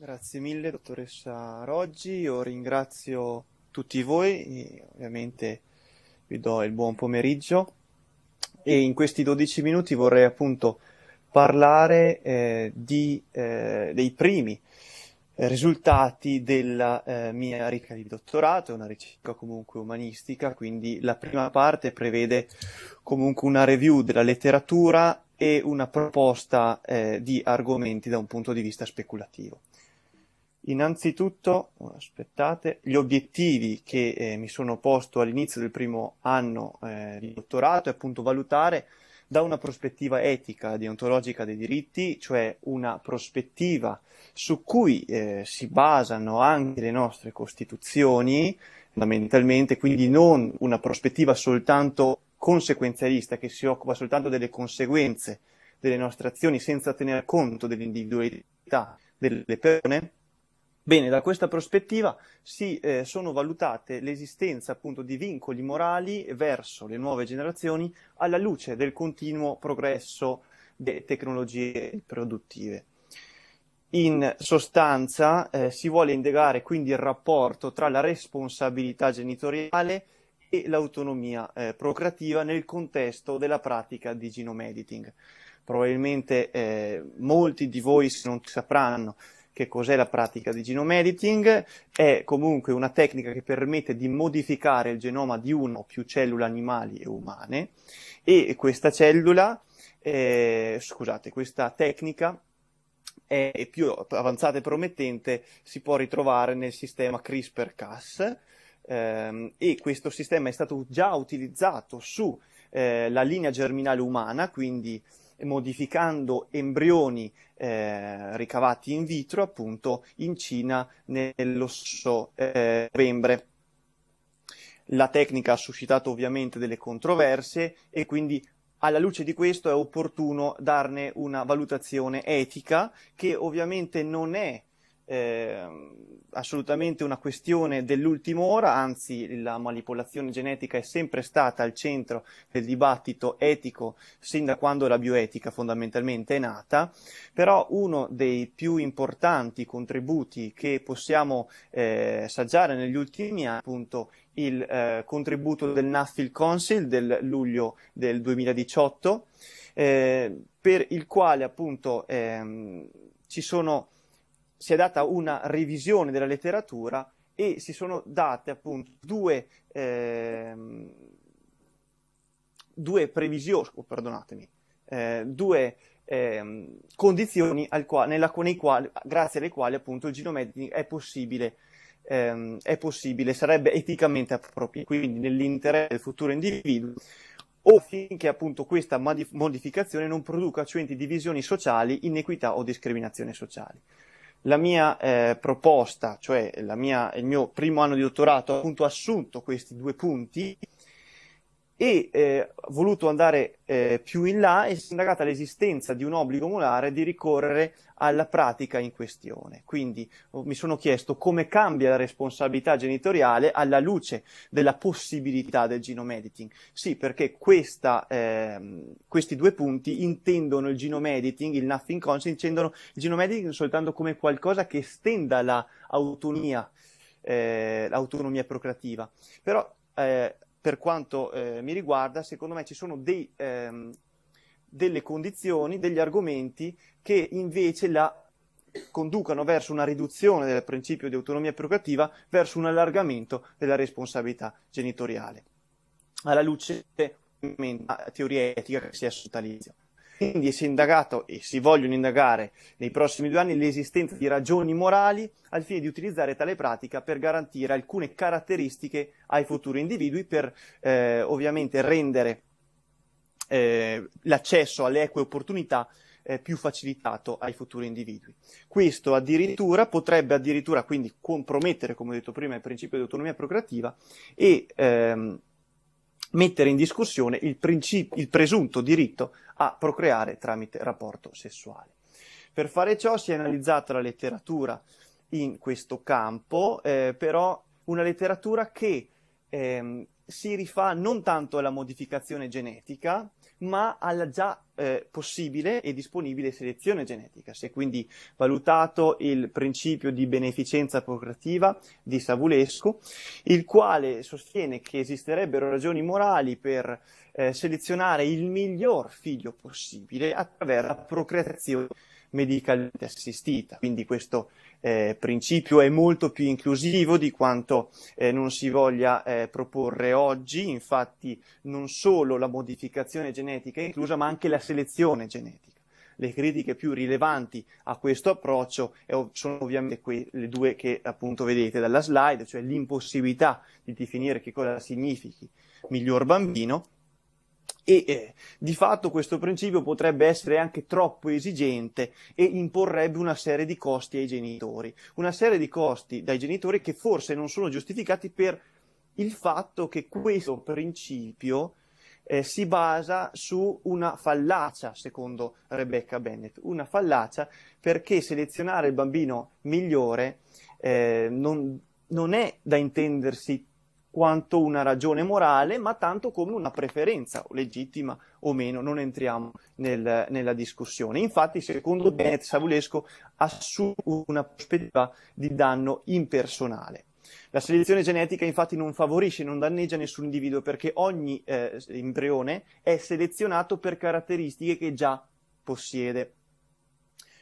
Grazie mille dottoressa Roggi, io ringrazio tutti voi, ovviamente vi do il buon pomeriggio e in questi 12 minuti vorrei appunto parlare eh, di, eh, dei primi eh, risultati della eh, mia ricerca di dottorato, una ricerca comunque umanistica, quindi la prima parte prevede comunque una review della letteratura e una proposta eh, di argomenti da un punto di vista speculativo. Innanzitutto, aspettate, gli obiettivi che eh, mi sono posto all'inizio del primo anno eh, di dottorato è appunto valutare da una prospettiva etica, deontologica dei diritti, cioè una prospettiva su cui eh, si basano anche le nostre costituzioni, fondamentalmente, quindi non una prospettiva soltanto conseguenzialista che si occupa soltanto delle conseguenze delle nostre azioni senza tenere conto dell'individualità delle persone, Bene, da questa prospettiva si eh, sono valutate l'esistenza appunto di vincoli morali verso le nuove generazioni alla luce del continuo progresso delle tecnologie produttive. In sostanza eh, si vuole indagare quindi il rapporto tra la responsabilità genitoriale e l'autonomia eh, procreativa nel contesto della pratica di genome editing. Probabilmente eh, molti di voi, se non sapranno, che cos'è la pratica di genome editing, è comunque una tecnica che permette di modificare il genoma di una o più cellule animali e umane e questa cellula, eh, scusate, questa tecnica è più avanzata e promettente, si può ritrovare nel sistema CRISPR-Cas ehm, e questo sistema è stato già utilizzato sulla eh, linea germinale umana, quindi modificando embrioni eh, ricavati in vitro appunto in Cina nello scorso eh, novembre. La tecnica ha suscitato ovviamente delle controversie e quindi alla luce di questo è opportuno darne una valutazione etica che ovviamente non è eh, assolutamente una questione dell'ultima ora, anzi la manipolazione genetica è sempre stata al centro del dibattito etico sin da quando la bioetica fondamentalmente è nata, però uno dei più importanti contributi che possiamo eh, saggiare negli ultimi anni è appunto il eh, contributo del Nuffield Council del luglio del 2018, eh, per il quale appunto ehm, ci sono si è data una revisione della letteratura e si sono date appunto due, eh, due previsioni, oh, perdonatemi, eh, due eh, condizioni qua, nella, quali, grazie alle quali appunto il genome editing è possibile, ehm, è possibile, sarebbe eticamente appropriato, quindi nell'interesse del futuro individuo o finché appunto questa modif- modificazione non produca cioè divisioni sociali, inequità o discriminazioni sociali la mia eh, proposta, cioè la mia, il mio primo anno di dottorato, ha appunto assunto questi due punti e eh, voluto andare eh, più in là e si è indagata l'esistenza di un obbligo molare di ricorrere alla pratica in questione. Quindi oh, mi sono chiesto come cambia la responsabilità genitoriale alla luce della possibilità del genome editing. Sì, perché questa, eh, questi due punti intendono il genome editing, il nothing consent, intendono il genome editing soltanto come qualcosa che estenda l'autonomia la eh, l'autonomia procreativa. Però Eh, per quanto eh, mi riguarda, secondo me ci sono dei, ehm, delle condizioni, degli argomenti che invece la conducano verso una riduzione del principio di autonomia prerogativa, verso un allargamento della responsabilità genitoriale. Alla luce della teoria etica che si è sotto quindi si è indagato e si vogliono indagare nei prossimi due anni l'esistenza di ragioni morali al fine di utilizzare tale pratica per garantire alcune caratteristiche ai futuri individui per eh, ovviamente rendere eh, l'accesso alle eque opportunità eh, più facilitato ai futuri individui. Questo addirittura potrebbe addirittura quindi compromettere, come ho detto prima, il principio di autonomia procreativa e ehm, mettere in discussione il, princip- il presunto diritto a procreare tramite rapporto sessuale. Per fare ciò si è analizzata la letteratura in questo campo, eh, però una letteratura che ehm, si rifà non tanto alla modificazione genetica, ma alla già eh, possibile e disponibile selezione genetica. Si è quindi valutato il principio di beneficenza procreativa di Savulescu, il quale sostiene che esisterebbero ragioni morali per eh, selezionare il miglior figlio possibile attraverso la procreazione medicalmente assistita. Quindi questo eh, principio è molto più inclusivo di quanto eh, non si voglia eh, proporre oggi, infatti non solo la modificazione genetica è inclusa, ma anche la selezione genetica. Le critiche più rilevanti a questo approccio sono ovviamente que- le due che appunto vedete dalla slide, cioè l'impossibilità di definire che cosa significhi miglior bambino e eh, di fatto questo principio potrebbe essere anche troppo esigente e imporrebbe una serie di costi ai genitori, una serie di costi dai genitori che forse non sono giustificati per il fatto che questo principio eh, si basa su una fallacia, secondo Rebecca Bennett, una fallacia perché selezionare il bambino migliore eh, non, non è da intendersi quanto una ragione morale, ma tanto come una preferenza, legittima o meno, non entriamo nel, nella discussione. Infatti, secondo Bennett Savulesco, assume una prospettiva di danno impersonale. La selezione genetica infatti non favorisce, non danneggia nessun individuo perché ogni eh, embrione è selezionato per caratteristiche che già possiede.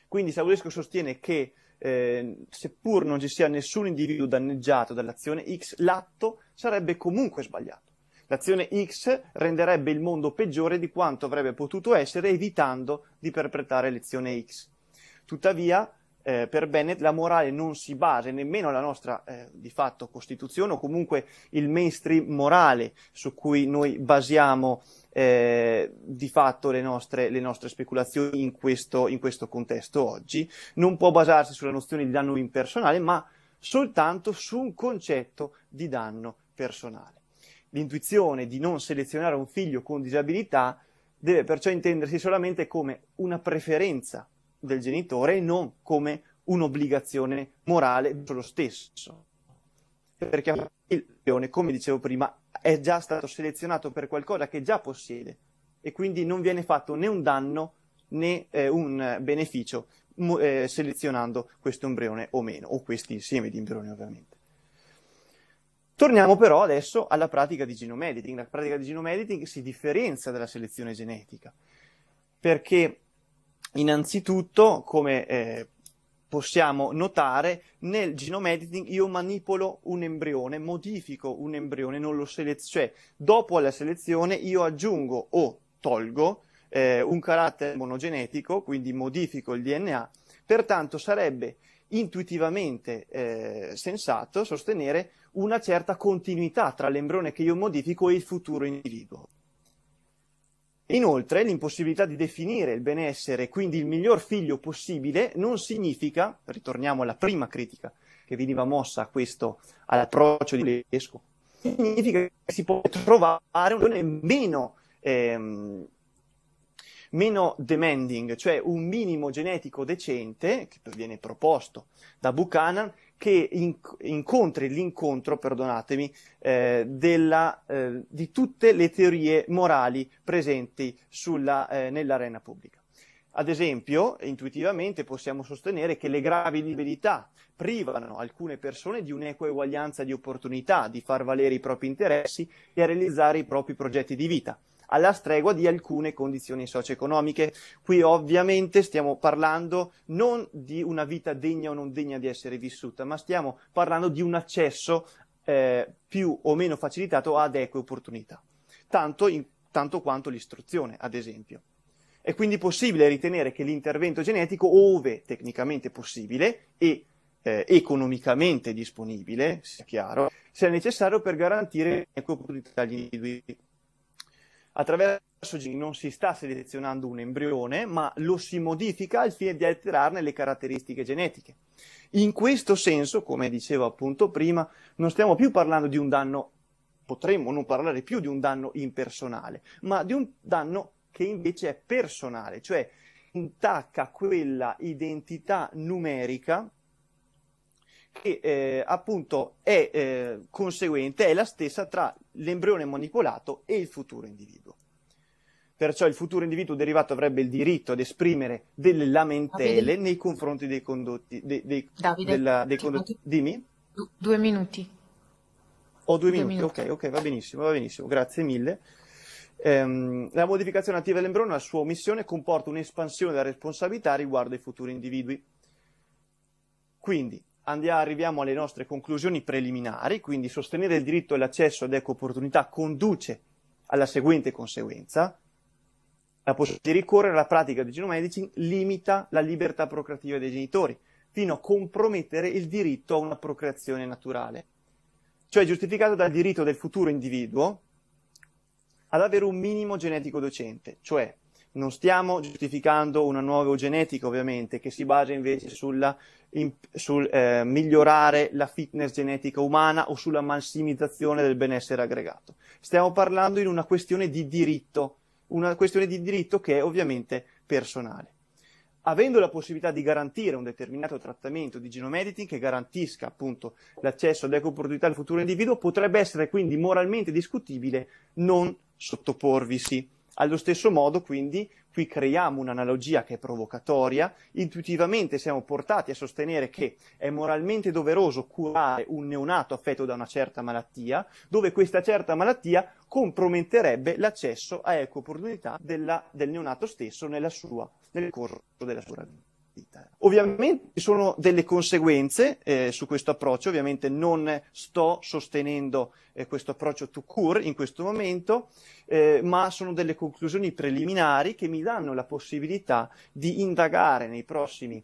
Quindi Saulesco sostiene che eh, seppur non ci sia nessun individuo danneggiato dall'azione X, l'atto sarebbe comunque sbagliato. L'azione X renderebbe il mondo peggiore di quanto avrebbe potuto essere evitando di perpetrare l'azione X. Tuttavia, eh, per Bennett la morale non si base nemmeno alla nostra eh, di fatto Costituzione o comunque il mainstream morale su cui noi basiamo eh, di fatto le nostre, le nostre speculazioni in questo, in questo contesto oggi, non può basarsi sulla nozione di danno impersonale ma soltanto su un concetto di danno personale. L'intuizione di non selezionare un figlio con disabilità deve perciò intendersi solamente come una preferenza del genitore e non come un'obbligazione morale dello stesso. Perché il leone, come dicevo prima, è già stato selezionato per qualcosa che già possiede e quindi non viene fatto né un danno né eh, un beneficio eh, selezionando questo embrione o meno, o questi insiemi di embrioni ovviamente. Torniamo però adesso alla pratica di genome editing. La pratica di genome editing si differenzia dalla selezione genetica perché innanzitutto, come eh, possiamo notare, nel genome editing io manipolo un embrione, modifico un embrione, non lo seleziono, cioè dopo la selezione io aggiungo o tolgo eh, un carattere monogenetico, quindi modifico il DNA, pertanto sarebbe intuitivamente eh, sensato sostenere una certa continuità tra l'embrione che io modifico e il futuro individuo. Inoltre, l'impossibilità di definire il benessere, quindi il miglior figlio possibile, non significa, ritorniamo alla prima critica che veniva mossa a questo, all'approccio di Lesco, significa che si può trovare un'unione meno, ehm, meno demanding, cioè un minimo genetico decente, che viene proposto da Buchanan, che inc- incontri l'incontro, perdonatemi, eh, della, eh, di tutte le teorie morali presenti sulla, eh, nell'arena pubblica. Ad esempio, intuitivamente possiamo sostenere che le gravi libertà privano alcune persone di un'equa eguaglianza di opportunità, di far valere i propri interessi e a realizzare i propri progetti di vita alla stregua di alcune condizioni socio-economiche. Qui ovviamente stiamo parlando non di una vita degna o non degna di essere vissuta, ma stiamo parlando di un accesso eh, più o meno facilitato ad eque opportunità, tanto, in, tanto quanto l'istruzione, ad esempio. È quindi possibile ritenere che l'intervento genetico, ove tecnicamente possibile e eh, economicamente disponibile, sia chiaro, sia necessario per garantire eque opportunità agli individui attraverso G non si sta selezionando un embrione, ma lo si modifica al fine di alterarne le caratteristiche genetiche. In questo senso, come dicevo appunto prima, non stiamo più parlando di un danno, potremmo non parlare più di un danno impersonale, ma di un danno che invece è personale, cioè intacca quella identità numerica che eh, appunto è eh, conseguente, è la stessa tra l'embrione manipolato e il futuro individuo. Perciò il futuro individuo derivato avrebbe il diritto ad esprimere delle lamentele Davide. nei confronti dei condotti. Dei, dei, Davide, della, dei condotti. Dimmi? due minuti. Ho due, due minuti. minuti, ok, ok, va benissimo, va benissimo, grazie mille. Ehm, la modificazione attiva dell'embrione, la sua omissione, comporta un'espansione della responsabilità riguardo ai futuri individui. Quindi, andiamo, arriviamo alle nostre conclusioni preliminari, quindi sostenere il diritto all'accesso ad eco opportunità conduce alla seguente conseguenza, la possibilità di ricorrere alla pratica di genome editing limita la libertà procreativa dei genitori, fino a compromettere il diritto a una procreazione naturale, cioè giustificato dal diritto del futuro individuo ad avere un minimo genetico docente, cioè non stiamo giustificando una nuova genetica ovviamente che si basa invece sulla in, sul eh, migliorare la fitness genetica umana o sulla massimizzazione del benessere aggregato. Stiamo parlando in una questione di diritto, una questione di diritto che è ovviamente personale. Avendo la possibilità di garantire un determinato trattamento di genome editing che garantisca appunto l'accesso ad opportunità al futuro individuo, potrebbe essere quindi moralmente discutibile non sottoporvisi allo stesso modo, quindi, qui creiamo un'analogia che è provocatoria, intuitivamente siamo portati a sostenere che è moralmente doveroso curare un neonato affetto da una certa malattia, dove questa certa malattia comprometterebbe l'accesso a eco opportunità della, del neonato stesso sua, nel corso della sua vita partita. Ovviamente ci sono delle conseguenze eh, su questo approccio, ovviamente non sto sostenendo eh, questo approccio to cure in questo momento, eh, ma sono delle conclusioni preliminari che mi danno la possibilità di indagare nei prossimi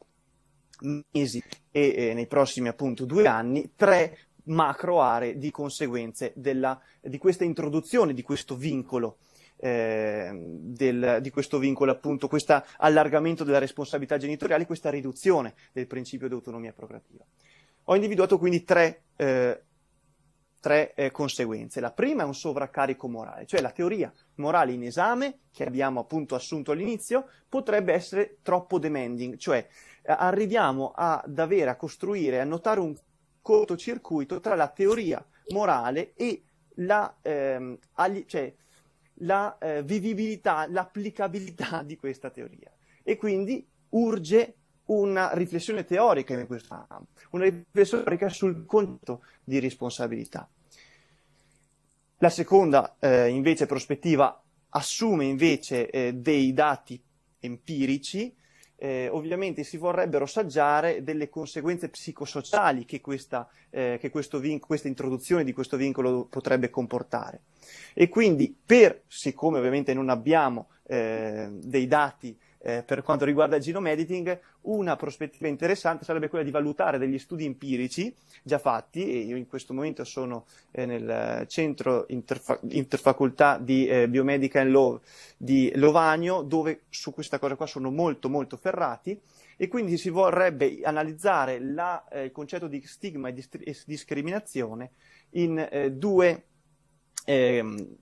mesi e eh, nei prossimi appunto due anni tre macro aree di conseguenze della, di questa introduzione, di questo vincolo eh, del, di questo vincolo, appunto, questo allargamento della responsabilità genitoriale, questa riduzione del principio di autonomia procreativa. Ho individuato quindi tre, eh, tre eh, conseguenze. La prima è un sovraccarico morale, cioè la teoria morale in esame, che abbiamo appunto assunto all'inizio, potrebbe essere troppo demanding, cioè eh, arriviamo ad avere, a costruire, a notare un cortocircuito tra la teoria morale e la, ehm, agli, cioè, la eh, vivibilità, l'applicabilità di questa teoria. E quindi urge una riflessione teorica in questo campo, una riflessione teorica sul concetto di responsabilità. La seconda eh, invece prospettiva assume invece eh, dei dati empirici eh, ovviamente si vorrebbero saggiare delle conseguenze psicosociali che, questa, eh, che vin- questa, introduzione di questo vincolo potrebbe comportare. E quindi, per, siccome ovviamente non abbiamo eh, dei dati eh, per quanto riguarda il genome editing, una prospettiva interessante sarebbe quella di valutare degli studi empirici già fatti, e io in questo momento sono eh, nel centro interfa- interfacoltà di eh, Biomedica and Law di Lovagno, dove su questa cosa qua sono molto molto ferrati, e quindi si vorrebbe analizzare la, eh, il concetto di stigma e, di, e discriminazione in eh, due ehm,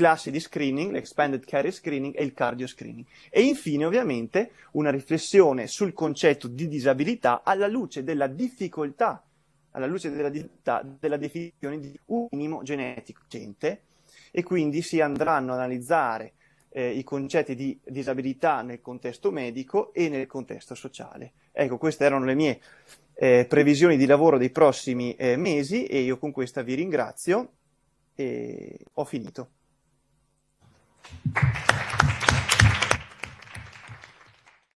classi di screening, l'expanded carry screening e il cardio screening. E infine, ovviamente, una riflessione sul concetto di disabilità alla luce della difficoltà, alla luce della, difficoltà, della definizione di un minimo genetico gente, e quindi si andranno ad analizzare eh, i concetti di disabilità nel contesto medico e nel contesto sociale. Ecco, queste erano le mie eh, previsioni di lavoro dei prossimi eh, mesi e io con questa vi ringrazio e ho finito. Thank you.